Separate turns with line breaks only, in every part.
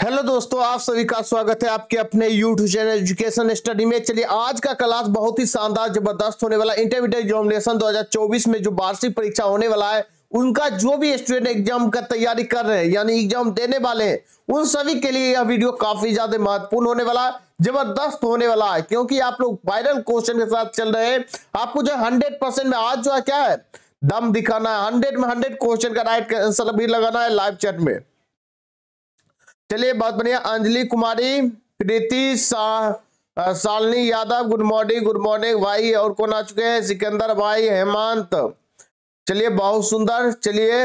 hello दोस्तों आप सभी का स्वागत है आपके अपने YouTube चैनल एजुकेशन स्टडी में चलिए आज का क्लास बहुत ही शानदार जबरदस्त होने वाला इंटरमीडिएट एग्जामिनेशन 2024 में जो वार्षिक परीक्षा होने वाला है उनका जो भी स्टूडेंट एग्जाम का तैयारी कर रहे हैं यानी एग्जाम देने वाले हैं उन सभी के लिए यह वीडियो काफी ज्यादा महत्वपूर्ण होने वाला है जबरदस्त होने वाला है क्योंकि आप लोग वायरल क्वेश्चन के साथ चल रहे हैं आपको जो हंड्रेड परसेंट में आज जो है क्या है दम दिखाना है हंड्रेड में हंड्रेड क्वेश्चन का राइट आंसर भी लगाना है लाइव चैट में चलिए बहुत बढ़िया अंजलि कुमारी प्रीति सा, Shalini Yadav good morning good morning भाई और कौन आ चुके हैं सिकंदर भाई हेमंत चलिए बहुत सुंदर चलिए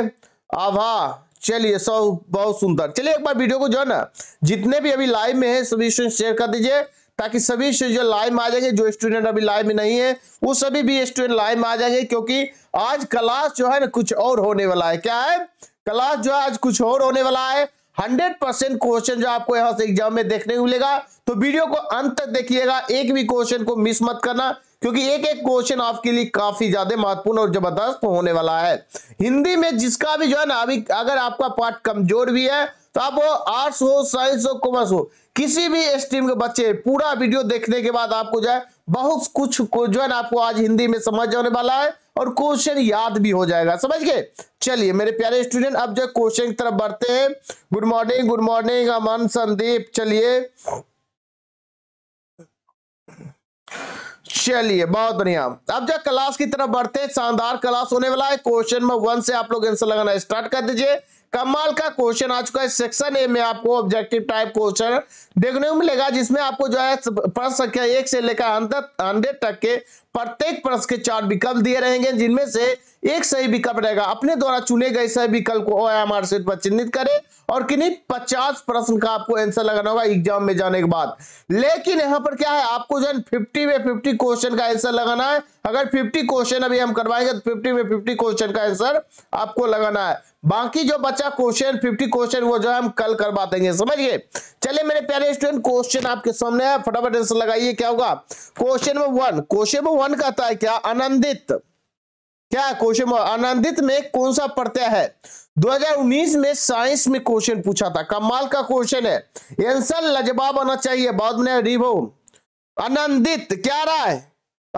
आभा चलिए सब बहुत सुंदर चलिए एक बार वीडियो को जो है ना जितने भी अभी लाइव में है सभी शेयर कर दीजिए ताकि सभी जो लाइव में आ जाएंगे जो स्टूडेंट अभी लाइव में नहीं है वो सभी भी स्टूडेंट लाइव में आ जाएंगे क्योंकि आज क्लास जो है ना कुछ और होने वाला है क्या है क्लास जो है आज कुछ और होने वाला है हंड्रेड परसेंट क्वेश्चन जो आपको यहां से एग्जाम में देखने को मिलेगा तो वीडियो को अंत तक देखिएगा एक भी क्वेश्चन को मिस मत करना क्योंकि एक एक क्वेश्चन आपके लिए काफी ज्यादा महत्वपूर्ण और जबरदस्त होने वाला है हिंदी में जिसका भी जो है ना अभी अगर आपका पार्ट कमजोर भी है तो आप वो आर्ट्स हो साइंस हो कॉमर्स हो किसी भी स्ट्रीम के बच्चे पूरा वीडियो देखने के बाद आपको जो है बहुत कुछ जो है ना आपको आज हिंदी में समझ आने वाला है और क्वेश्चन याद भी हो जाएगा समझ गए चलिए मेरे प्यारे स्टूडेंट अब जो क्वेश्चन की तरफ बढ़ते हैं good morning good morning Aman Sandeep चलिए चलिए बहुत बढ़िया अब जब क्लास की तरफ बढ़ते हैं शानदार क्लास होने वाला है क्वेश्चन में वन से आप लोग आंसर लगाना स्टार्ट कर दीजिए कमाल का क्वेश्चन आ चुका है सेक्शन ए में आपको ऑब्जेक्टिव टाइप क्वेश्चन देखने को मिलेगा जिसमें आपको जो है प्रश्न संख्या एक से लेकर हंड्रेड तक के प्रत्येक प्रश्न के चार विकल्प दिए रहेंगे जिनमें से एक सही विकल्प रहेगा अपने द्वारा चुने गए सही विकल्प को ओ एम पर चिन्हित करें और किन्हीं पचास प्रश्न का आपको आंसर लगाना होगा एग्जाम में जाने के बाद लेकिन यहाँ पर क्या है आपको जो है फिफ्टी में फिफ्टी क्वेश्चन का आंसर लगाना है अगर फिफ्टी क्वेश्चन अभी हम करवाएंगे तो फिफ्टी में फिफ्टी क्वेश्चन का आंसर आपको लगाना है बाकी जो बचा क्वेश्चन फिफ्टी क्वेश्चन वो जो है हम कल करवा देंगे समझिए चलिए मेरे प्यारे स्टूडेंट क्वेश्चन आपके सामने है फटाफट आंसर लगाइए क्या होगा question number one question number one कौन कहता है क्या आनंदित क्या क्वेश्चन आनंदित में कौन सा प्रत्यय है 2019 में साइंस में क्वेश्चन पूछा था कमाल का क्वेश्चन है एंसर लाजवाब आना चाहिए बाद में रिवो आनंदित क्या रहा है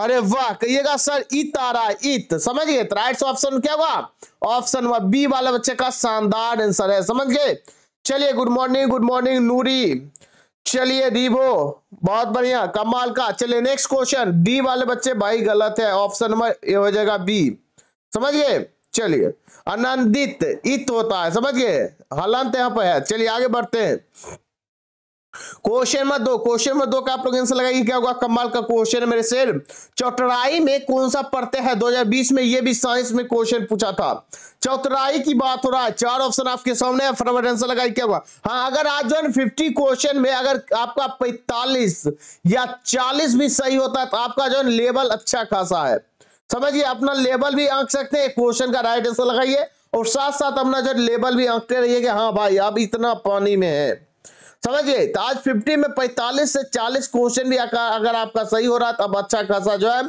अरे वाह कहिएगा सर इत आ रहा है इत समझ गए राइट ऑप्शन क्या हुआ ऑप्शन हुआ बी वाला बच्चे का शानदार आंसर है समझ गए चलिए good morning good morning Noori चलिए दीपो बहुत बढ़िया कमाल का चलिए नेक्स्ट क्वेश्चन बी वाले बच्चे भाई गलत है ऑप्शन नंबर हो जाएगा बी समझ गए चलिए आनंदित इत होता है समझ गए हलंत यहाँ पर है चलिए आगे बढ़ते हैं क्वेश्चन नंबर दो क्वेश्चन नंबर दो का आप लोग आंसर लगाइए क्या होगा कमाल का क्वेश्चन है मेरे से चौतराई में कौन सा प्रत्यय है 2020 में ये भी साइंस में क्वेश्चन पूछा था चौतराई की बात हो रहा है चार ऑप्शन आपके सामने फटाफट आंसर लगाइए क्या होगा हाँ अगर आज जो फिफ्टी क्वेश्चन में अगर आपका पैतालीस या चालीस भी सही होता है तो आपका जो है लेवल अच्छा खासा है समझिए अपना लेवल भी आंक सकते हैं क्वेश्चन का राइट आंसर लगाइए और साथ साथ अपना जो लेवल भी आंकते रहिए कि हाँ भाई अब इतना पानी में है समझिए तो आज 50 में 45 से 40 क्वेश्चन भी अगर आपका सही हो रहा तो अब अच्छा खासा जो है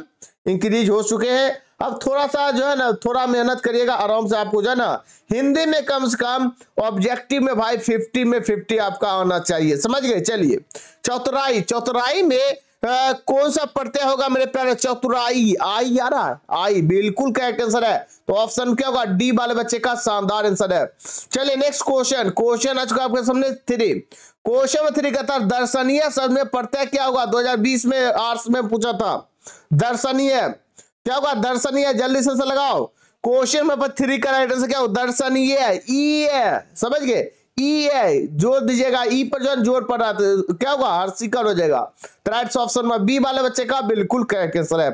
इंक्रीज हो चुके हैं अब थोड़ा सा जो है ना थोड़ा मेहनत करिएगा आराम से आपको जो है ना हिंदी में कम से कम ऑब्जेक्टिव में भाई 50 में 50 आपका आना चाहिए समझ गए चलिए चौथराई चौथराई में कौन सा प्रत्यय होगा मेरे प्यारे चतुराई आई यार आई बिल्कुल करेक्ट आंसर है तो ऑप्शन क्या होगा डी वाले बच्चे का शानदार आंसर है चलिए नेक्स्ट क्वेश्चन क्वेश्चन आ चुका आपके सामने थ्री क्वेश्चन थ्री कहता है दर्शनीय शब्द में प्रत्यय क्या होगा 2020 में आर्ट्स में पूछा था दर्शनीय क्या होगा दर्शनीय जल्दी से लगाओ क्वेश्चन में थ्री का राइट आंसर क्या हो दर्शनीय ई e समझ गए ई e है जोर दीजिएगा ई e पर जो जोर पड़ रहा था क्या होगा हर हर्षिकर हो जाएगा राइट तो ऑप्शन में बी वाले बच्चे का बिल्कुल करेक्ट आंसर है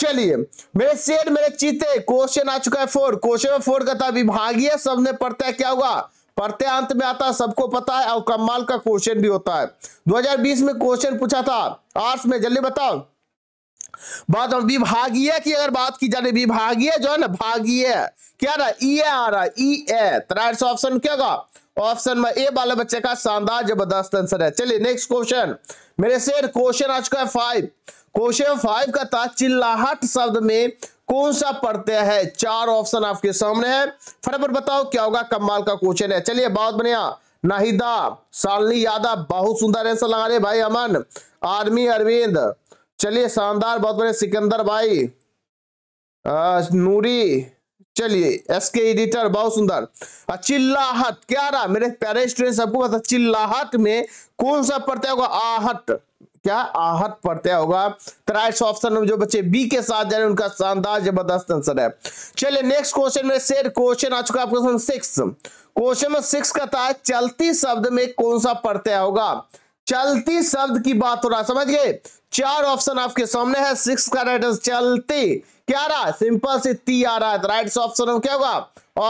चलिए मेरे शेर मेरे चीते क्वेश्चन आ चुका है फोर क्वेश्चन में फोर का था विभागीय सबने पढ़ता है क्या होगा पढ़ते अंत में आता है सबको पता है और कमाल का क्वेश्चन भी होता है 2020 में क्वेश्चन पूछा था आर्ट्स में जल्दी बताओ बात हम विभागीय की अगर बात की जाने विभागीय जो है ना भागीय क्या रहा ई e आ रहा ई ए राइट ऑप्शन क्या होगा ऑप्शन नंबर ए बाल बच्चे का शानदार जबरदस्त आंसर है चलिए नेक्स्ट क्वेश्चन मेरे से क्वेश्चन आज का फाइव क्वेश्चन फाइव का था चिल्लाहट शब्द में कौन सा प्रत्यय है चार ऑप्शन आपके सामने है फटाफट बताओ क्या होगा कमाल का क्वेश्चन है चलिए बहुत बढ़िया नाहिदा सालनी यादव बहुत सुंदर आंसर लगा रहे भाई अमन आर्मी अरविंद चलिए शानदार बहुत बढ़िया सिकंदर भाई आ, नूरी चलिए एस के एडिटर बहुत सुंदर चिल्लाहट क्या रहा मेरे प्यारे स्टूडेंट सबको पता चिल्लाहट में कौन सा प्रत्यय होगा आहट क्या आहट प्रत्यय होगा त्राइस ऑप्शन में जो बच्चे बी के साथ जा रहे हैं उनका शानदार जबरदस्त आंसर है चलिए नेक्स्ट क्वेश्चन में शेर क्वेश्चन आ चुका है क्वेश्चन सिक्स क्वेश्चन में सिक्स का था चलती शब्द में कौन सा प्रत्यय होगा चलती शब्द की बात हो रहा है समझ गए चार ऑप्शन आपके सामने है सिक्स का राइट चलती क्या रहा सिंपल से ती आ रहा है राइट सो ऑप्शन क्या होगा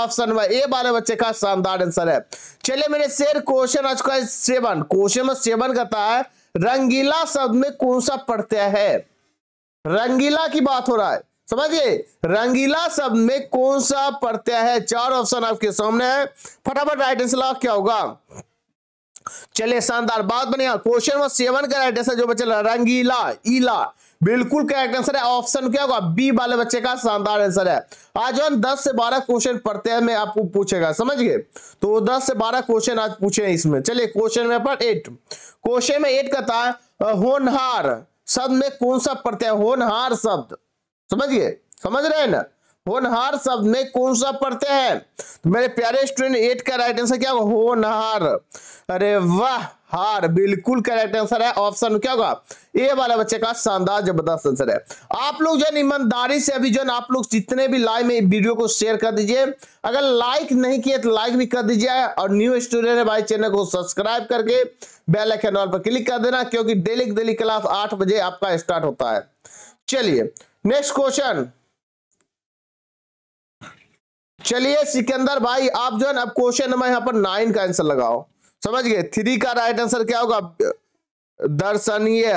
ऑप्शन वन ए वाले बच्चे का शानदार आंसर है चलिए मेरे शेर क्वेश्चन आज का सेवन क्वेश्चन में सेवन कहता है रंगीला शब्द में कौन सा प्रत्यय है रंगीला की बात हो रहा है समझिए रंगीला शब्द में कौन सा प्रत्यय है चार ऑप्शन आपके सामने है फटाफट राइट आंसर क्या होगा चलिए शानदार बात बनेगा क्वेश्चन में सेवन का राइट आंसर जो बच्चे रंगीला ईला बिल्कुल करेक्ट आंसर है ऑप्शन क्या होगा बी वाले बच्चे का शानदार आंसर है आज हम 10 से 12 क्वेश्चन पढ़ते हैं मैं आपको पूछेगा समझ गए तो 10 से 12 क्वेश्चन आज पूछे हैं इसमें चलिए क्वेश्चन में पर एट क्वेश्चन में एट कहता है होनहार शब्द में कौन सा प्रत्यय होनहार शब्द समझ गए समझ रहे हैं ना होनहार शब्द में कौन सा पढ़ते हैं तो मेरे प्यारे स्टूडेंट एट का राइट आंसर क्या होगा होनहार अरे वाह हार बिल्कुल करेक्ट आंसर है ऑप्शन क्या होगा ए वाला बच्चे का शानदार जबरदस्त आंसर है आप लोग जो ईमानदारी से अभी जो आप लोग जितने भी लाइव में वीडियो को शेयर कर दीजिए अगर लाइक नहीं किया तो लाइक भी कर दीजिए और न्यू स्टूडेंट भाई चैनल को सब्सक्राइब करके बेल आइकन ऑल पर क्लिक कर देना क्योंकि डेली डेली क्लास आठ बजे आपका स्टार्ट होता है चलिए नेक्स्ट क्वेश्चन चलिए सिकंदर भाई आप जो है अब क्वेश्चन नंबर यहाँ पर नाइन का आंसर लगाओ समझ गए थ्री का राइट आंसर क्या होगा दर्शनीय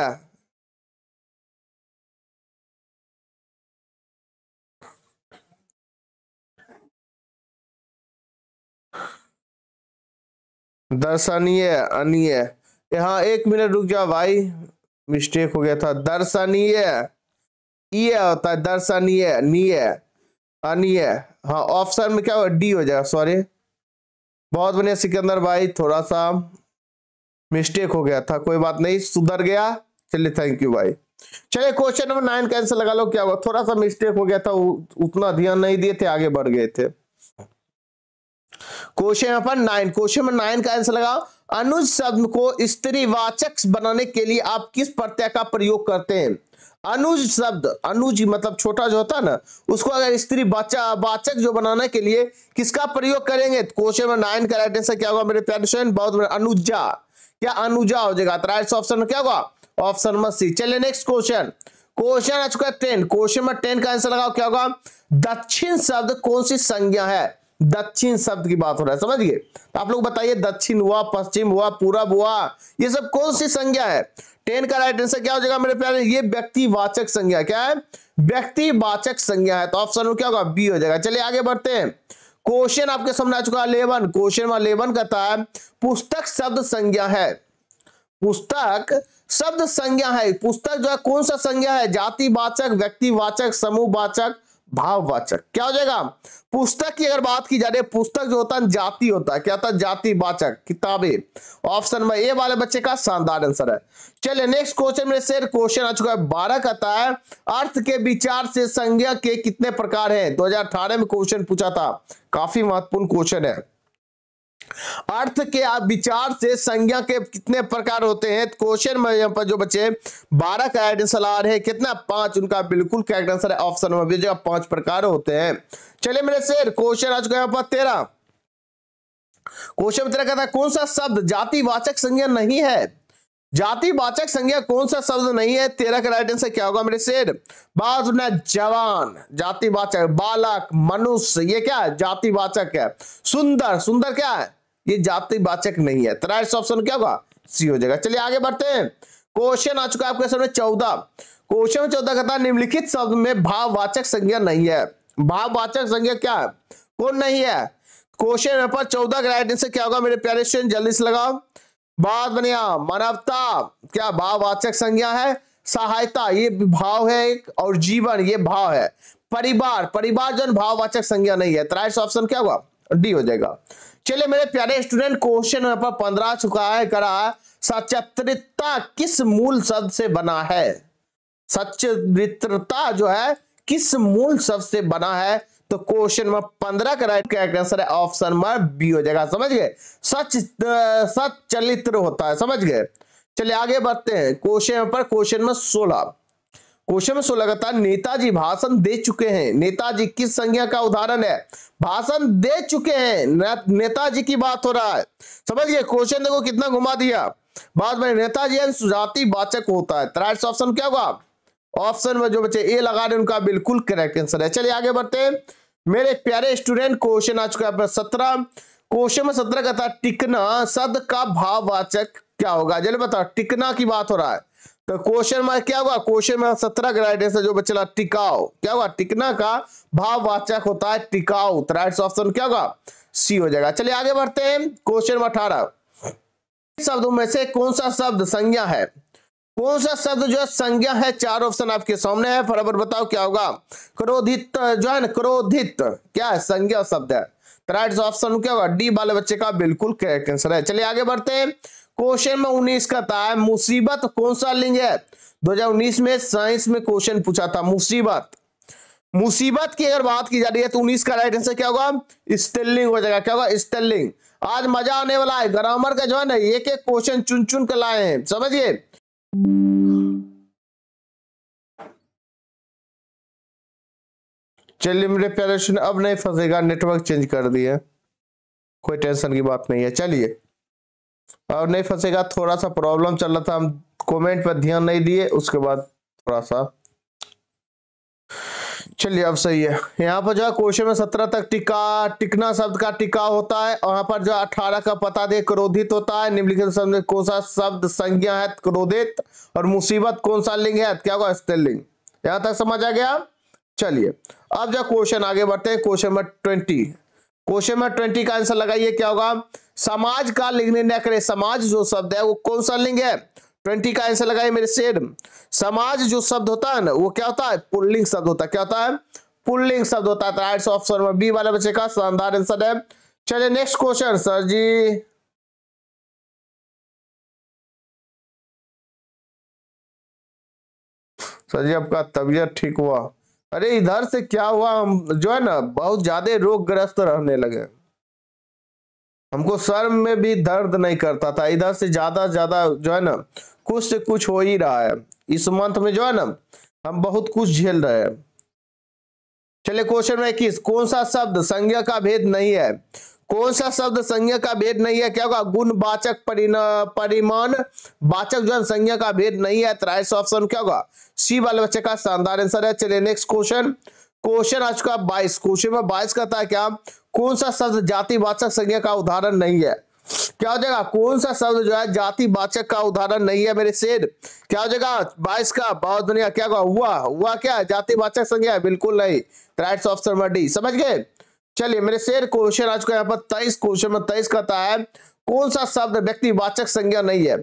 दर्शनीय अनिय यहाँ एक मिनट रुक जाओ भाई मिस्टेक हो गया था दर्शनीय ये होता है दर्शनीय निय अनिय हाँ ऑप्शन में क्या हो डी हो जाएगा सॉरी बहुत बढ़िया सिकंदर भाई थोड़ा सा मिस्टेक हो गया था कोई बात नहीं सुधर गया चलिए थैंक यू भाई चलिए क्वेश्चन नंबर नाइन का आंसर लगा लो क्या हुआ थोड़ा सा मिस्टेक हो गया था उतना ध्यान नहीं दिए थे आगे बढ़ गए थे question number nine question number nine का आंसर लगाओ अनुज शब्द को स्त्रीवाचक बनाने के लिए आप किस प्रत्यय का प्रयोग करते हैं अनुज शब्द अनुज मतलब छोटा जो होता है ना उसको अगर स्त्री बाचा बाचक जो बनाने के लिए किसका प्रयोग करेंगे क्वेश्चन नंबर नाइन का राइट आंसर क्या होगा मेरे प्यारे बहुत अनुजा क्या अनुजा हो जाएगा राइट तो ऑप्शन में क्या होगा ऑप्शन नंबर सी चलिए नेक्स्ट क्वेश्चन क्वेश्चन आ चुका है टेन क्वेश्चन नंबर टेन का आंसर लगाओ क्या होगा दक्षिण शब्द कौन सी संज्ञा है दक्षिण शब्द की बात हो रहा है समझिए तो आप लोग बताइए दक्षिण हुआ पश्चिम हुआ पूरब हुआ ये सब कौन सी संज्ञा है टेन का राइट आंसर क्या हो जाएगा मेरे प्यारे ये व्यक्तिवाचक संज्ञा क्या है व्यक्तिवाचक संज्ञा है तो ऑप्शन में क्या होगा बी हो जाएगा चलिए आगे बढ़ते हैं क्वेश्चन आपके सामने आ चुका है लेवन क्वेश्चन नंबर लेवन कहता है पुस्तक शब्द संज्ञा है पुस्तक शब्द संज्ञा है पुस्तक जो है कौन सा संज्ञा है जातिवाचक व्यक्तिवाचक समूहवाचक भाववाचक क्या हो जाएगा पुस्तक की अगर बात की जा रही तो है पुस्तक जो होता है जाति होता है क्या होता है जाति वाचक किताबें ऑप्शन नंबर ए वाले बच्चे का शानदार आंसर है चलिए नेक्स्ट क्वेश्चन में से क्वेश्चन आ चुका है बारह कहता है अर्थ के विचार से संज्ञा के कितने प्रकार है 2018 में क्वेश्चन पूछा था काफी महत्वपूर्ण क्वेश्चन है अर्थ के विचार से संज्ञा के कितने प्रकार होते हैं क्वेश्चन तो में यहाँ पर जो बच्चे बारह का आइडेंसल आ रहे हैं कितना पांच उनका बिल्कुल करेक्ट आंसर है ऑप्शन जो पांच प्रकार होते हैं चलिए मेरे शेर क्वेश्चन आ चुका है यहाँ पर तेरह क्वेश्चन तेरा कहता है कौन सा शब्द जातिवाचक संज्ञा नहीं है जातिवाचक संज्ञा कौन सा शब्द नहीं है तेरह का राइट आंसर क्या होगा मेरे शेर बात सुनना जवान जातिवाचक बालक मनुष्य ये क्या है जातिवाचक है सुंदर सुंदर क्या है ये जाति जातिवाचक नहीं है तो राइट ऑप्शन क्या होगा सी हो जाएगा चलिए आगे बढ़ते हैं क्वेश्चन आ चुका है आपके सामने चौदह क्वेश्चन चौदह कहता है निम्नलिखित शब्द में भाववाचक संज्ञा नहीं है भाववाचक संज्ञा क्या है कौन नहीं है क्वेश्चन यहाँ पर चौदह का राइट आंसर क्या होगा मेरे प्यारे स्टूडेंट जल्दी से लगाओ बात बनिया मानवता क्या भाववाचक संज्ञा है सहायता ये भाव है एक और जीवन ये भाव है परिवार परिवार जन भाववाचक संज्ञा नहीं है तो राइट ऑप्शन क्या होगा डी हो जाएगा चलिए मेरे प्यारे स्टूडेंट क्वेश्चन नंबर पंद्रह चुका है करा सचित्रता किस मूल शब्द से बना है सचित्रता जो है किस मूल शब्द से बना है तो क्वेश्चन नंबर पंद्रह का राइट क्या आंसर है ऑप्शन नंबर बी हो जाएगा समझ गए सच सच होता है समझ गए चलिए आगे बढ़ते हैं क्वेश्चन पर क्वेश्चन नंबर सोलह क्वेश्चन में सो था नेताजी भाषण दे चुके हैं नेताजी किस संज्ञा का उदाहरण है भाषण दे चुके हैं नेताजी की बात हो रहा है समझिए क्वेश्चन देखो कितना घुमा दिया बाद में नेताजी सुजाति वाचक होता है राइट तो ऑप्शन क्या होगा ऑप्शन में जो बच्चे ए लगा रहे उनका बिल्कुल करेक्ट आंसर है चलिए आगे बढ़ते हैं मेरे प्यारे स्टूडेंट क्वेश्चन आ चुका है सत्रह क्वेश्चन में सत्रह का था टिकना सद का भाववाचक क्या होगा जल्द बताओ टिकना की बात हो रहा है तो क्वेश्चन मार्क क्या हुआ क्वेश्चन मार्क सत्रह ग्राइडेंस है जो बच्चा टिकाओ क्या हुआ टिकना का भाववाचक होता है टिकाओ तो राइट ऑप्शन क्या होगा सी हो जाएगा चलिए आगे बढ़ते हैं क्वेश्चन नंबर अठारह शब्दों में से कौन सा शब्द संज्ञा है कौन सा शब्द जो है संज्ञा है चार ऑप्शन आपके सामने है बराबर बताओ क्या होगा क्रोधित जो है ना क्रोधित क्या है संज्ञा शब्द है राइट तो ऑप्शन क्या होगा डी वाले बच्चे का बिल्कुल करेक्ट आंसर है चलिए आगे बढ़ते हैं क्वेश्चन में उन्नीस का था मुसीबत कौन सा लिंग है 2019 में साइंस में क्वेश्चन पूछा था मुसीबत मुसीबत की अगर बात की जा रही है तो उन्नीस का राइट आंसर क्या होगा स्टेलिंग हो जाएगा क्या होगा स्टेलिंग आज मजा आने वाला है ग्रामर का जो है ना एक एक क्वेश्चन चुन चुन कर लाए हैं समझिए चलिए मेरे प्यारे अब नहीं फंसेगा नेटवर्क चेंज कर दिए कोई टेंशन की बात नहीं है चलिए और नहीं फंसेगा थोड़ा सा प्रॉब्लम चल रहा था हम कमेंट पर ध्यान नहीं दिए उसके बाद थोड़ा सा चलिए अब सही है यहाँ पर जो है क्वेश्चन में सत्रह तक टिका टिकना शब्द का टिका होता है और यहाँ पर जो अठारह का पता दे क्रोधित होता है निम्नलिखित शब्द कौन सा शब्द संज्ञा है क्रोधित और मुसीबत कौन सा लिंग है क्या होगा स्त्रीलिंग यहाँ तक समझ आ गया चलिए अब जो क्वेश्चन आगे बढ़ते हैं question number twenty question number twenty का आंसर लगाइए क्या होगा समाज का लिंग निर्णय करें समाज जो शब्द है वो कौन सा लिंग है ट्वेंटी का आंसर लगाइए मेरे शेर समाज जो शब्द होता है ना वो क्या होता है पुल्लिंग शब्द होता है क्या होता है पुल्लिंग शब्द होता है राइट बी वाले बच्चे का शानदार आंसर है चलिए next question sir ji sir ji आपका तबीयत ठीक हुआ अरे इधर से क्या हुआ हम जो है ना बहुत ज्यादा रोगग्रस्त रहने लगे हमको सर में भी दर्द नहीं करता था इधर से ज्यादा ज्यादा जो है ना कुछ से कुछ हो ही रहा है इस मंथ में जो है ना हम बहुत कुछ झेल रहे हैं चलिए क्वेश्चन में इक्कीस कौन सा शब्द संज्ञा का भेद नहीं है कौन सा शब्द संज्ञा का भेद नहीं है क्या होगा गुणवाचक परिमाण वाचक जो संज्ञा का भेद नहीं है तो राइट ऑप्शन क्या होगा सी वाले बच्चे का शानदार आंसर है चलिए नेक्स्ट क्वेश्चन क्वेश्चन आज का बाईस क्वेश्चन में बाईस कहता है क्या कौन सा शब्द जातिवाचक संज्ञा का उदाहरण नहीं है क्या हो जाएगा कौन सा शब्द जो है जाति वाचक का उदाहरण नहीं है मेरे शेर क्या हो जाएगा बाईस का बहुत दुनिया क्या हुआ हुआ क्या जाति वाचक संज्ञा बिल्कुल नहीं राइट ऑप्शन नंबर डी समझ गए चलिए मेरे शेर क्वेश्चन आज को यहाँ पर तेईस क्वेश्चन में तेईस कहता है कौन सा शब्द व्यक्तिवाचक संज्ञा नहीं है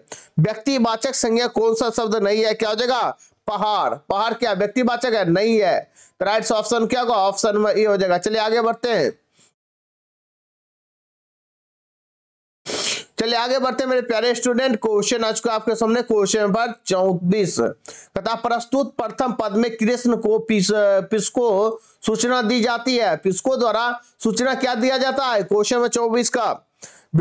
व्यक्तिवाचक संज्ञा कौन सा शब्द नहीं है क्या हो जाएगा पहाड़ पहाड़ क्या व्यक्तिवाचक है नहीं है राइट तो ऑप्शन क्या होगा ऑप्शन में ये हो जाएगा चलिए आगे बढ़ते हैं चलिए आगे बढ़ते मेरे प्यारे स्टूडेंट क्वेश्चन आज को आपके सामने क्वेश्चन नंबर चौबीस कथा प्रस्तुत प्रथम पद में कृष्ण को पिस, पिसको सूचना दी जाती है पिसको द्वारा सूचना क्या दिया जाता है क्वेश्चन नंबर चौबीस का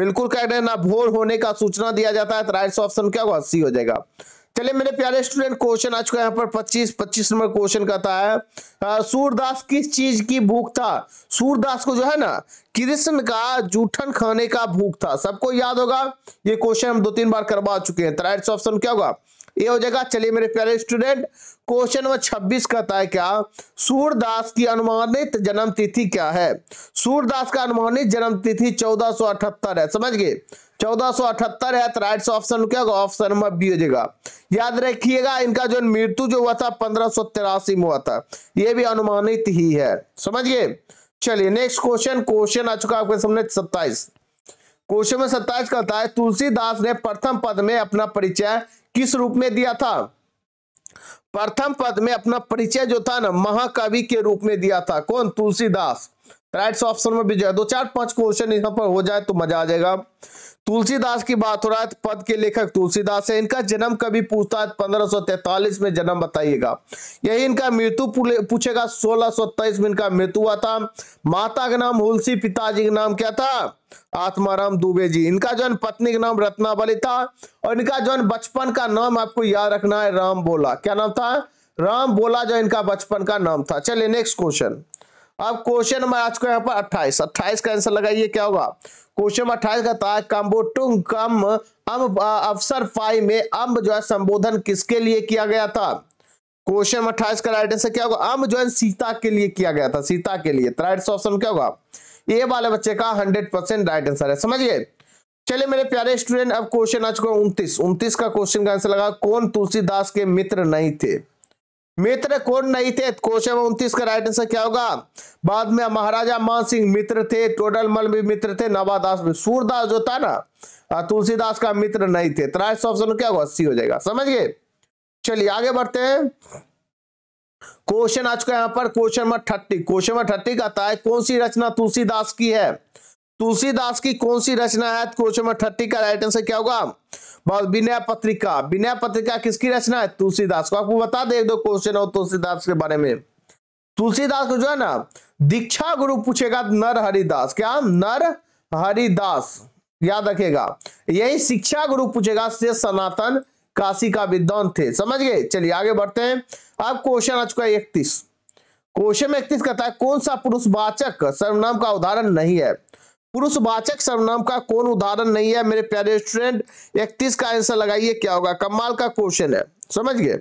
बिल्कुल कह रहे ना भोर होने का सूचना दिया जाता है तो राइट ऑप्शन क्या होगा सी हो जाएगा चलिए मेरे प्यारे स्टूडेंट क्वेश्चन आज का यहाँ पर 25 25 नंबर क्वेश्चन का था सूरदास किस चीज की भूख था सूरदास को जो है ना कृष्ण का जूठन खाने का भूख था सबको याद होगा ये क्वेश्चन हम दो तीन बार करवा चुके हैं राइट तो ऑप्शन क्या होगा ये हो जाएगा चलिए मेरे प्यारे स्टूडेंट क्वेश्चन नंबर 26 कहता है क्या सूरदास की अनुमानित जन्म तिथि क्या है सूरदास का अनुमानित जन्म तिथि चौदह है समझ गए 1478 है तो राइट ऑप्शन क्या होगा ऑप्शन नंबर बी हो जाएगा याद रखिएगा इनका जो मृत्यु जो हुआ था पंद्रह में हुआ था ये भी अनुमानित ही है समझिए चलिए नेक्स्ट क्वेश्चन क्वेश्चन आ चुका आपके सामने सत्ताईस क्वेश्चन में सत्ताईस कहता है तुलसीदास ने प्रथम पद में अपना परिचय किस रूप में दिया था प्रथम पद में अपना परिचय जो था ना महाकवि के रूप में दिया था कौन तुलसीदास राइट ऑप्शन में भी जो दो चार पांच क्वेश्चन यहाँ पर हो जाए तो मजा आ जाएगा तुलसीदास की बात हो रहा है तो पद के लेखक तुलसीदास है इनका जन्म कभी पूछता है पंद्रह में जन्म बताइएगा यही इनका मृत्यु पूछेगा सोलह में इनका मृत्यु हुआ था माता का नाम हुलसी पिताजी का नाम क्या था आत्माराम दुबे जी इनका जो पत्नी का नाम रत्नावली था और इनका जो बचपन का नाम आपको याद रखना है राम बोला क्या नाम था राम बोला जो इनका बचपन का नाम था चलिए नेक्स्ट क्वेश्चन अब क्वेश्चन नंबर आज को यहाँ पर अट्ठाईस अट्ठाईस का आंसर लगाइए क्या होगा क्वेश्चन अट्ठाईस का था कम्बोटुंग कम अम्ब अवसर पाई में अम्ब जो है संबोधन किसके लिए किया गया था क्वेश्चन अट्ठाइस का राइट आंसर क्या होगा अम्ब जो है सीता के लिए किया गया था सीता के लिए राइट तो ऑप्शन क्या होगा ये वाले बच्चे का हंड्रेड परसेंट राइट आंसर है समझिए चलिए मेरे प्यारे स्टूडेंट अब क्वेश्चन आ चुका उन्तीस उन्तीस का क्वेश्चन का आंसर लगा कौन तुलसीदास के मित्र नहीं थे मित्र कौन नहीं थे तो क्वेश्चन उन्तीस का राइट आंसर क्या होगा बाद में महाराजा मान सिंह मित्र थे टोडलमल भी मित्र थे नवादास भी सूरदास जो था ना तुलसीदास का मित्र नहीं थे त्राइस तो ऑप्शन क्या होगा अस्सी हो जाएगा समझ गए चलिए आगे बढ़ते हैं क्वेश्चन आ चुका है यहाँ पर question number thirty question number thirty कहता है कौन सी रचना तुलसीदास की है तुलसीदास की कौन सी रचना है तो क्वेश्चन नंबर थर्टी का राइट आंसर क्या होगा विनय पत्रिका विनय पत्रिका किसकी रचना है तुलसीदास को आपको बता दे दो क्वेश्चन हो तुलसीदास के बारे में तुलसीदास को जो है ना दीक्षा गुरु पूछेगा नर हरिदास क्या नर हरिदास याद रखेगा यही शिक्षा गुरु पूछेगा से सनातन काशी का विद्वान थे समझ गए चलिए आगे बढ़ते हैं अब क्वेश्चन आ चुका है इकतीस क्वेश्चन में इकतीस कहता है कौन सा पुरुषवाचक सर्वनाम का उदाहरण नहीं है पुरुषवाचक सर्वनाम का कौन उदाहरण नहीं है मेरे प्यारे स्टूडेंट इकतीस का आंसर लगाइए क्या होगा कमाल का क्वेश्चन है समझ गए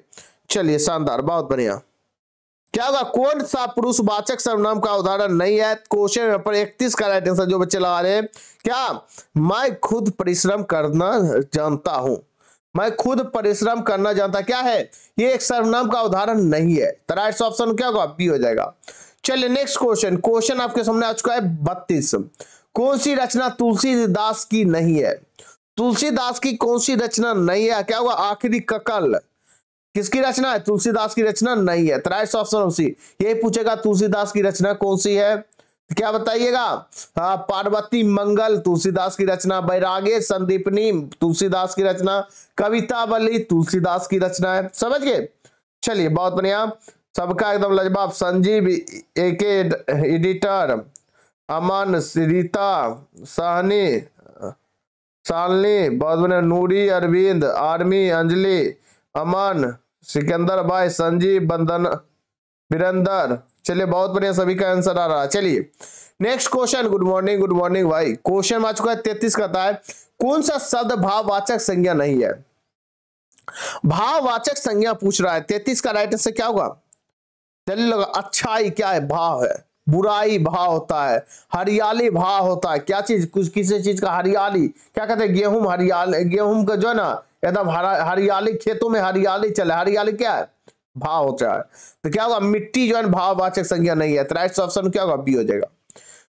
चलिए शानदार बहुत बढ़िया क्या होगा कौन सा पुरुषवाचक सर्वनाम का उदाहरण नहीं है क्वेश्चन नंबर इकतीस का राइट आंसर जो बच्चे लगा रहे हैं क्या मैं खुद परिश्रम करना जानता हूं मैं खुद परिश्रम करना जानता क्या है ये एक सर्वनाम का उदाहरण नहीं है तो राइट ऑप्शन क्या होगा बी हो जाएगा चलिए नेक्स्ट क्वेश्चन क्वेश्चन आपके सामने आ चुका है बत्तीस कौन सी रचना तुलसीदास की नहीं है तुलसीदास की कौन सी रचना नहीं है क्या हुआ आखिरी ककल किसकी रचना है तुलसीदास की रचना नहीं है त्राइस ऑप्शन सी यही पूछेगा तुलसीदास की रचना कौन सी है क्या बताइएगा हाँ पार्वती मंगल तुलसीदास की रचना बैरागे संदीपनी तुलसीदास की रचना कविता बली तुलसीदास की रचना है समझ गए चलिए बहुत बढ़िया सबका एकदम लजबाब संजीव ए एडिटर अमन सीता सहनी सालनी बदने नूरी अरविंद आर्मी अंजलि अमन सिकंदर भाई संजीव बंदन बिरंदर चलिए बहुत बढ़िया सभी का आंसर आ रहा है चलिए next question good morning good morning भाई क्वेश्चन आ चुका है तैतीस का है कौन सा शब्द भाववाचक संज्ञा नहीं है भाववाचक संज्ञा पूछ रहा है तैतीस का राइट आंसर क्या होगा चलिए लगा अच्छाई क्या है भाव है बुराई भाव होता है हरियाली भाव होता है क्या चीज कुछ किसी चीज का हरियाली क्या कहते हैं गेहूं हरियाली गेहूं का जो है ना एकदम हरियाली खेतों में हरियाली चले हरियाली क्या है भाव होता है तो क्या होगा मिट्टी जो है भाववाचक संज्ञा नहीं है तो राइट ऑप्शन क्या होगा बी हो जाएगा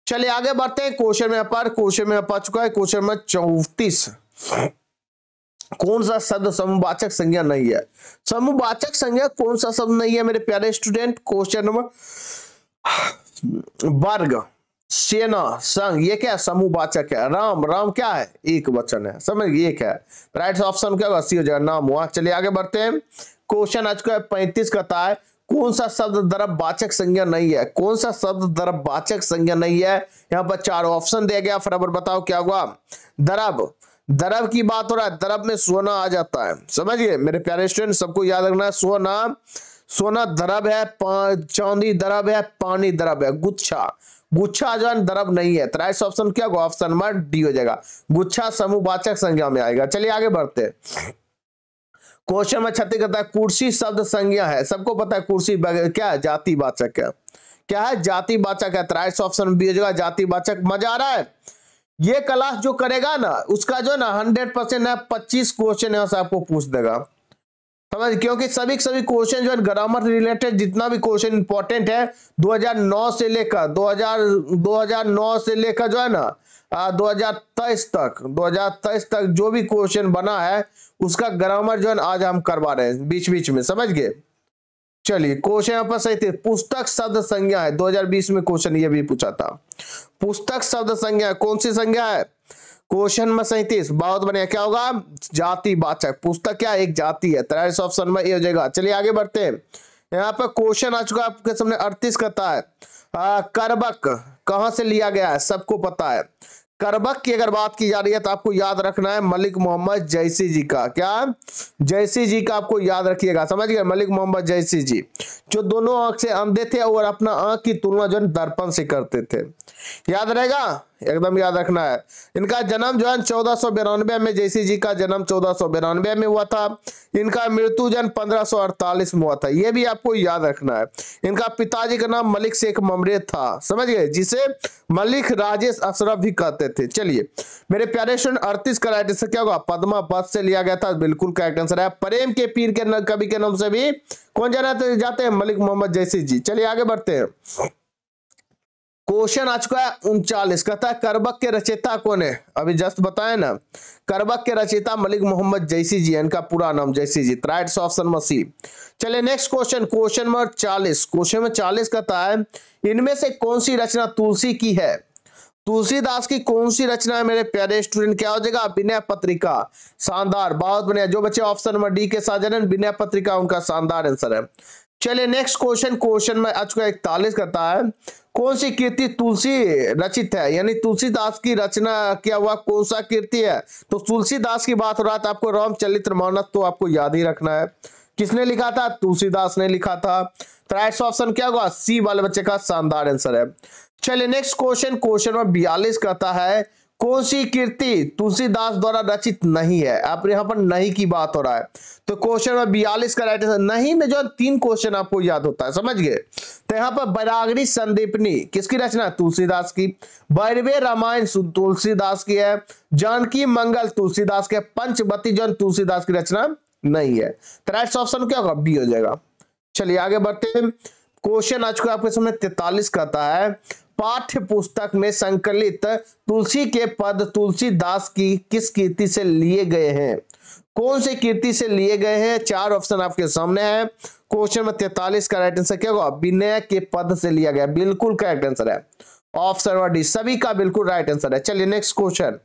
चलिए आगे बढ़ते हैं क्वेश्चन में पर क्वेश्चन में पा चुका है क्वेश्चन में चौतीस कौन सा शब्द समूहवाचक संज्ञा नहीं है समूहवाचक संज्ञा कौन सा शब्द नहीं है मेरे प्यारे स्टूडेंट क्वेश्चन नंबर वर्ग सेना संघ ये क्या है वाचक है राम राम क्या है एक वचन है समझ गए एक है राइट ऑप्शन क्या होगा सी हो जाएगा नाम हुआ चलिए आगे बढ़ते हैं क्वेश्चन आज का पैंतीस कहता है कौन सा शब्द दरब वाचक संज्ञा नहीं है कौन सा शब्द दरब वाचक संज्ञा नहीं है यहाँ पर चार ऑप्शन दिया गया फराबर बताओ क्या हुआ दरब दरब की बात हो रहा है दरब में सोना आ जाता है समझिए मेरे प्यारे स्टूडेंट सबको याद रखना है सोना सोना दरब है चांदी दरब है पानी दरब है गुच्छा गुच्छा जान द्रव नहीं है त्राइस तो ऑप्शन क्या होगा ऑप्शन नंबर डी हो जाएगा गुच्छा समूहवाचक संज्ञा में आएगा चलिए आगे बढ़ते हैं क्वेश्चन में छत्ती करता है कुर्सी शब्द संज्ञा है सबको पता है कुर्सी क्या है जाति वाचक है क्या है जाति वाचक है त्राइस तो ऑप्शन बी हो जाएगा जाति वाचक मजा आ रहा है ये क्लास जो करेगा ना उसका जो ना हंड्रेड परसेंट है पच्चीस क्वेश्चन है आपको पूछ देगा समझ क्योंकि सभी सभी क्वेश्चन जो है ग्रामर रिलेटेड जितना भी क्वेश्चन इंपॉर्टेंट है 2009 से लेकर 2000 2009 से लेकर जो है ना दो तक दो तक जो भी क्वेश्चन बना है उसका ग्रामर जो है आज हम करवा रहे हैं बीच बीच में समझ गए चलिए क्वेश्चन यहाँ पर सही थे पुस्तक शब्द संज्ञा है 2020 में क्वेश्चन ये भी पूछा था पुस्तक शब्द संज्ञा कौन सी संज्ञा है क्वेश्चन नंबर सैंतीस बहुत बढ़िया क्या होगा जाति बाचक पुस्तक क्या एक जाति है तेरास ऑप्शन में ये हो जाएगा चलिए आगे बढ़ते हैं यहाँ पर क्वेश्चन आ चुका है आपके सामने अड़तीस कहता है आ, करबक कहाँ से लिया गया है सबको पता है करबक की अगर बात की जा रही है तो आपको याद रखना है मलिक मोहम्मद जयसी जी का क्या जयसी जी का आपको याद रखिएगा समझ गए मलिक मोहम्मद जैसी जी जो दोनों आंख से अंधे थे और अपना आंख की तुलना जो दर्पण से करते थे याद रहेगा एकदम याद रखना है इनका जन्म जो है चौदह सौ बिरानवे में जैसी जी का जन्म चौदह सौ बिरानवे में हुआ था इनका मृत्यु जन पंद्रह सौ अड़तालीस में हुआ था यह भी आपको याद रखना है इनका पिताजी का नाम मलिक शेख ममरे था समझ गए जिसे मलिक राजेश अशरफ भी कहते थे चलिए मेरे प्यारे स्टूडेंट अड़तीस का राइट आंसर क्या होगा पदमा पद से लिया गया था बिल्कुल करेक्ट आंसर है प्रेम के पीर के कवि के नाम से भी कौन जाना जाते हैं मलिक मोहम्मद जैसी जी चलिए आगे बढ़ते हैं क्वेश्चन आ चुका है उनचालीस कहता है करबक के रचेता कौन है अभी जस्ट बताए ना करबक के रचेता मलिक मोहम्मद जैसी जी इनका पूरा नाम जैसी जी राइट ऑप्शन मसीह सी चलिए नेक्स्ट क्वेश्चन क्वेश्चन नंबर चालीस क्वेश्चन में चालीस कहता है इनमें से कौन सी रचना तुलसी की है तुलसीदास की कौन सी रचना है मेरे प्यारे स्टूडेंट क्या हो जाएगा विनय पत्रिका शानदार बहुत बढ़िया जो बच्चे ऑप्शन नंबर डी के साथ जाने विनय पत्रिका उनका शानदार आंसर है चलिए नेक्स्ट क्वेश्चन क्वेश्चन में आज का इकतालीस करता है कौन सी कृति तुलसी रचित है यानी तुलसीदास की रचना किया हुआ कौन सा कृति है तो तुलसीदास की बात हो रहा था आपको रामचरित्र मानस तो आपको याद ही रखना है किसने लिखा था तुलसीदास ने लिखा था राइट तो ऑप्शन क्या हुआ सी वाले बच्चे का शानदार आंसर है चलिए नेक्स्ट क्वेश्चन क्वेश्चन नंबर बयालीस कहता है कौन सी कीर्ति तुलसीदास द्वारा रचित नहीं है आप यहाँ पर नहीं की बात हो रहा है तो क्वेश्चन नंबर बयालीस का राइट आंसर नहीं में जो तीन क्वेश्चन आपको याद होता है समझ गए तो यहाँ पर बैरागरी संदीपनी किसकी रचना तुलसीदास की बैरवे रामायण तुलसीदास की है जानकी मंगल तुलसीदास के पंचवती जो तुलसीदास की रचना नहीं है तो राइट ऑप्शन क्या होगा बी हो जाएगा चलिए आगे बढ़ते हैं क्वेश्चन आज को आपके समय तैतालीस कहता है पाठ्य पुस्तक में संकलित तुलसी के पद तुलसीदास की किस कीर्ति से लिए गए हैं कौन से कीर्ति से लिए गए हैं चार ऑप्शन आपके सामने है क्वेश्चन नंबर तैतालीस का राइट आंसर क्या होगा विनय के पद से लिया गया बिल्कुल करेक्ट आंसर है ऑप्शन डी सभी का बिल्कुल राइट आंसर है चलिए नेक्स्ट क्वेश्चन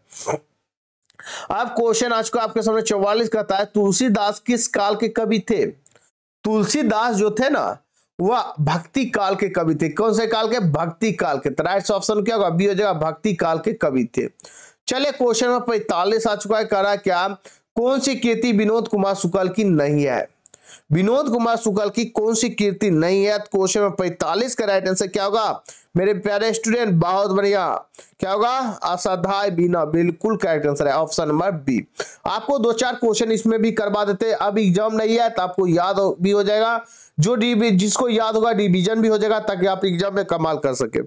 अब क्वेश्चन आज को आपके सामने चौवालीस कहता है तुलसीदास किस काल के कवि थे तुलसीदास जो थे ना वह भक्ति काल के कवि थे कौन से काल के भक्ति काल के राइट तो ऑप्शन क्या होगा बी हो जाएगा भक्ति काल के कवि थे चले क्वेश्चन नंबर पैतालीस आ चुका है कह रहा है क्या कौन सी कृति विनोद कुमार शुक्ल की नहीं है विनोद कुमार शुक्ल की कौन सी कीर्ति नहीं है तो क्वेश्चन में पैतालीस का राइट आंसर क्या होगा मेरे प्यारे स्टूडेंट बहुत बढ़िया क्या होगा असाधाय बीना बिल्कुल करेक्ट आंसर है ऑप्शन नंबर बी आपको दो चार क्वेश्चन इसमें भी करवा देते हैं अब एग्जाम नहीं है तो आपको याद भी हो जाएगा जो जिसको याद होगा डिवीजन भी हो जाएगा ताकि आप एग्जाम में कमाल कर सके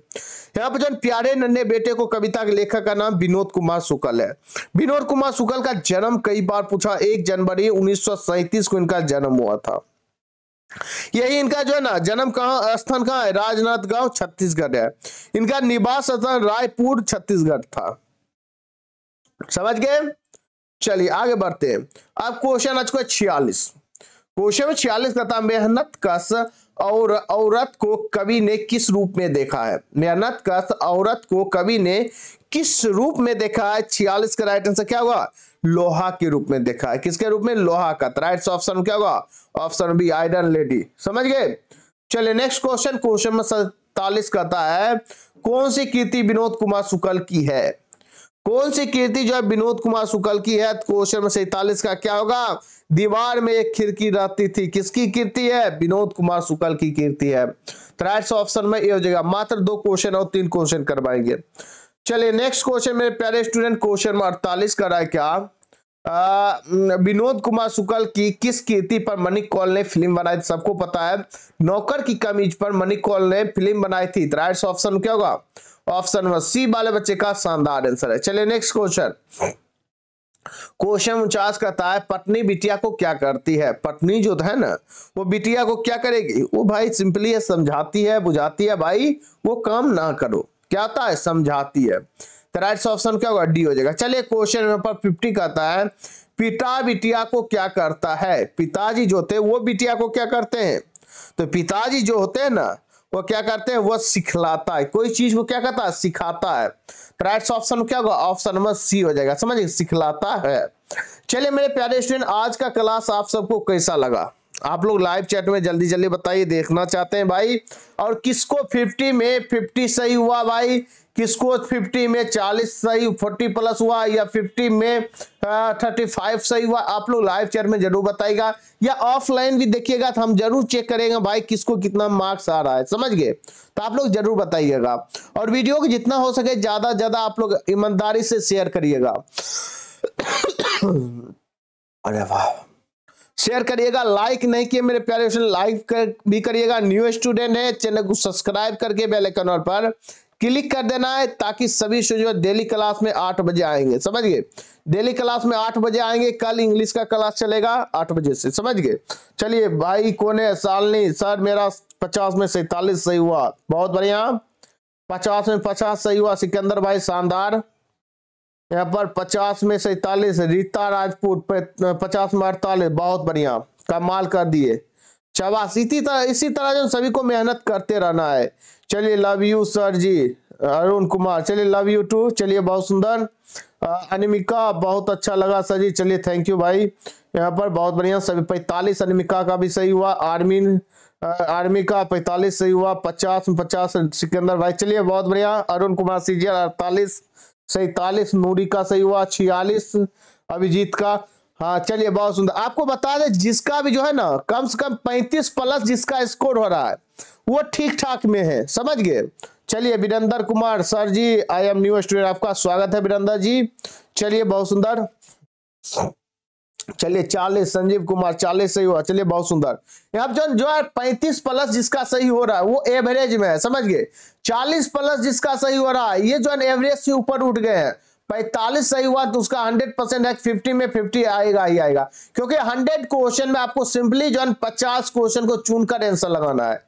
यहाँ पर प्यारे नन्हे बेटे को कविता के लेखक का नाम विनोद कुमार शुक्ल है विनोद कुमार शुक्ल का जन्म कई बार पूछा एक जनवरी उन्नीस को इनका जन्म हुआ था यही इनका जो है ना जन्म कहाँ स्थान कहाँ है राजनाथ गांव छत्तीसगढ़ है इनका निवास स्थान रायपुर छत्तीसगढ़ था समझ गए चलिए आगे बढ़ते हैं अब क्वेश्चन आज को छियालीस क्वेश्चन में छियालीस का था मेहनत कस और औरत को कवि ने किस रूप में देखा है मेहनत कश औरत को कवि ने किस रूप में देखा है छियालीस का राइट आंसर क्या हुआ लोहा के रूप में देखा है किसके रूप में लोहा का राइट तो ऑप्शन क्या हुआ ऑप्शन बी आयरन लेडी समझ गए चलिए नेक्स्ट क्वेश्चन क्वेश्चन नंबर सैतालीस कहता है कौन सी कीर्ति विनोद कुमार शुक्ल की है कौन सी कीर्ति जो है विनोद कुमार शुक्ल की है क्वेश्चन तो नंबर सैतालीस का क्या होगा दीवार में एक खिड़की रहती थी किसकी कीर्ति है विनोद कुमार शुक्ल की कीर्ति है तो राइट ऑप्शन में ये हो जाएगा मात्र दो क्वेश्चन और तीन क्वेश्चन करवाएंगे चलिए नेक्स्ट क्वेश्चन मेरे प्यारे स्टूडेंट क्वेश्चन नंबर अड़तालीस का रहा है क्या विनोद कुमार शुक्ल की किस कीर्ति पर मनिक कॉल ने फिल्म बनाई थी सबको पता है नौकर की कमीज पर मनिक कॉल ने फिल्म बनाई थी राइट तो ऑप्शन क्या होगा ऑप्शन नंबर सी वाले बच्चे का शानदार आंसर है चलिए नेक्स्ट क्वेश्चन क्वेश्चन उनचास कहता है पत्नी बिटिया को क्या करती है पत्नी जो है ना वो बिटिया को क्या करेगी वो भाई सिंपली है समझाती है बुझाती है भाई वो काम ना करो क्या आता है समझाती है तो राइट ऑप्शन क्या होगा डी हो जाएगा चलिए क्वेश्चन नंबर फिफ्टी कहता है पिता बिटिया को क्या करता है पिताजी जो होते वो बिटिया को क्या करते हैं तो पिताजी जो होते हैं ना वो क्या करते हैं वह सिखलाता है कोई चीज वो क्या करता है सिखाता है राइट ऑप्शन क्या होगा ऑप्शन नंबर सी हो जाएगा समझिए सिखलाता है चलिए मेरे प्यारे स्टूडेंट आज का क्लास आप सबको कैसा लगा आप लोग लाइव चैट में जल्दी जल्दी बताइए देखना चाहते हैं भाई और किसको 50 में 50 सही हुआ भाई किसको 50 में 40 सही 40 प्लस हुआ या 50 में आ, 35 सही हुआ आप लोग लाइव चेयर में जरूर बताएगा या ऑफलाइन भी देखिएगा तो हम जरूर चेक करेंगे भाई किसको कितना मार्क्स आ रहा है समझ गए तो आप लोग जरूर बताइएगा और वीडियो को जितना हो सके ज्यादा ज्यादा आप लोग ईमानदारी से शेयर करिएगा अरे वाह शेयर करिएगा लाइक नहीं किए मेरे प्यारे लाइक कर, भी करिएगा न्यू स्टूडेंट है चैनल को सब्सक्राइब करके बेल आइकन पर क्लिक कर देना है ताकि सभी स्टूडेंट डेली क्लास में आठ बजे आएंगे समझ गए डेली क्लास में आठ बजे आएंगे कल इंग्लिश का क्लास चलेगा आठ बजे से समझ गए चलिए भाई है सालनी सर मेरा पचास में सैतालीस सही हुआ बहुत बढ़िया पचास में पचास सही हुआ सिकंदर भाई शानदार यहाँ पर पचास में सैतालीस रीता राजपूत पचास में अड़तालीस बहुत बढ़िया कमाल कर दिए चबास इसी तरह इसी तरह जो सभी को मेहनत करते रहना है चलिए love you sir ji Arun Kumar चलिए लव यू टू चलिए बहुत सुंदर अनिमिका बहुत अच्छा लगा सर जी चलिए थैंक यू भाई यहाँ पर बहुत बढ़िया सभी पैंतालीस अनिमिका का भी सही हुआ आर्मी आर्मी का पैंतालीस सही हुआ पचास में पचास सिकंदर भाई चलिए बहुत बढ़िया अरुण कुमार सीजियर अड़तालीस सैतालीस नूरी का सही हुआ छियालीस अभिजीत का हाँ चलिए बहुत सुंदर आपको बता दें जिसका भी जो है ना कम से कम पैंतीस प्लस जिसका स्कोर हो रहा है वो ठीक ठाक में है समझ गए चलिए Virendra Kumar sir ji I am new student आपका स्वागत है वीरेंद्र जी चलिए बहुत सुंदर चलिए चालीस संजीव कुमार चालीस सही हुआ चलिए बहुत सुंदर यहाँ जो जो है पैंतीस प्लस जिसका सही हो रहा है वो एवरेज में है समझ गए चालीस प्लस जिसका सही हो रहा है ये जो है एवरेज से ऊपर उठ गए हैं पैतालीस सही हुआ तो उसका हंड्रेड परसेंट है फिफ्टी में फिफ्टी आएगा ही आएगा क्योंकि हंड्रेड क्वेश्चन में आपको सिंपली जो है पचास क्वेश्चन को चुनकर आंसर लगाना है